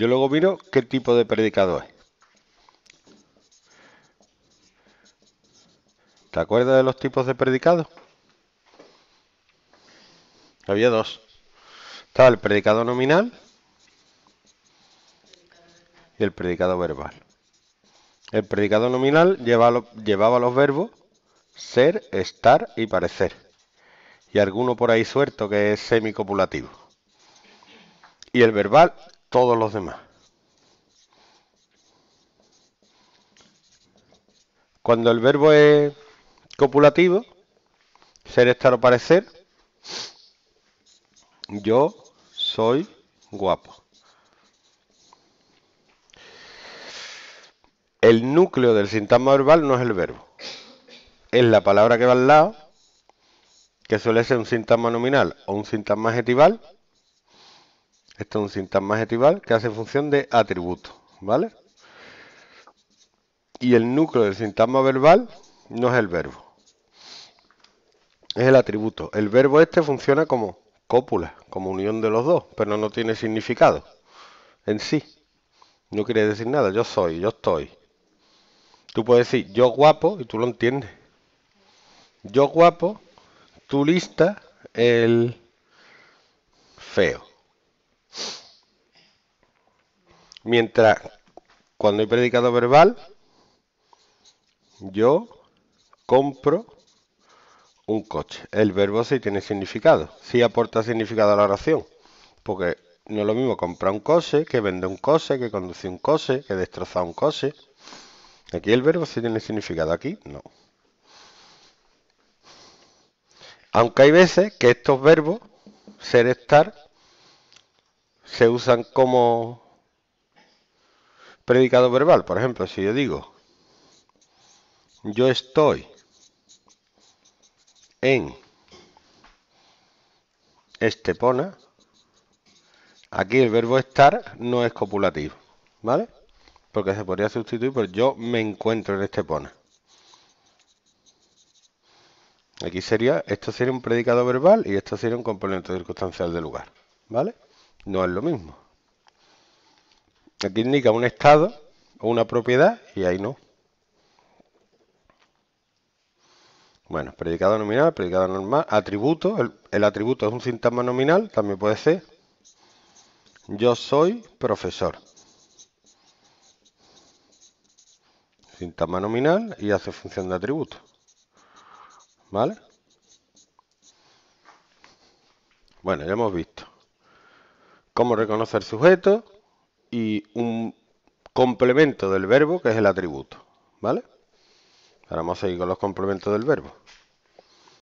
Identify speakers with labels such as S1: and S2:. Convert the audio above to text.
S1: Yo luego miro qué tipo de predicado es. ¿Te acuerdas de los tipos de predicado? Había dos. Estaba el predicado nominal y el predicado verbal. El predicado nominal llevaba los verbos ser, estar y parecer. Y alguno por ahí suelto que es semicopulativo. Y el verbal todos los demás. Cuando el verbo es copulativo, ser, estar o parecer, yo soy guapo. El núcleo del sintagma verbal no es el verbo, es la palabra que va al lado, que suele ser un sintagma nominal o un sintagma adjetival, este es un sintagma adjetival que hace función de atributo, ¿vale? Y el núcleo del sintagma verbal no es el verbo, es el atributo. El verbo este funciona como cópula, como unión de los dos, pero no tiene significado en sí. No quiere decir nada, yo soy, yo estoy. Tú puedes decir yo guapo y tú lo entiendes. Yo guapo, tú lista, el feo. Mientras, cuando hay predicado verbal, yo compro un coche. El verbo sí tiene significado, sí aporta significado a la oración, porque no es lo mismo comprar un coche que vender un coche, que conducir un coche, que destrozar un coche. Aquí el verbo sí tiene significado, aquí no. Aunque hay veces que estos verbos, ser, estar, se usan como predicado verbal. Por ejemplo, si yo digo, yo estoy en Estepona, aquí el verbo estar no es copulativo, ¿vale? Porque se podría sustituir por yo me encuentro en Estepona. Aquí sería, esto sería un predicado verbal y esto sería un componente circunstancial de lugar, ¿vale? No es lo mismo. Aquí indica un estado o una propiedad y ahí no. Bueno, predicado nominal, predicado normal, atributo. El, atributo es un sintagma nominal, también puede ser. Yo soy profesor. Sintagma nominal y hace función de atributo. ¿Vale? Bueno, ya hemos visto cómo reconocer sujeto, y un complemento del verbo que es el atributo. ¿Vale? Ahora vamos a seguir con los complementos del verbo.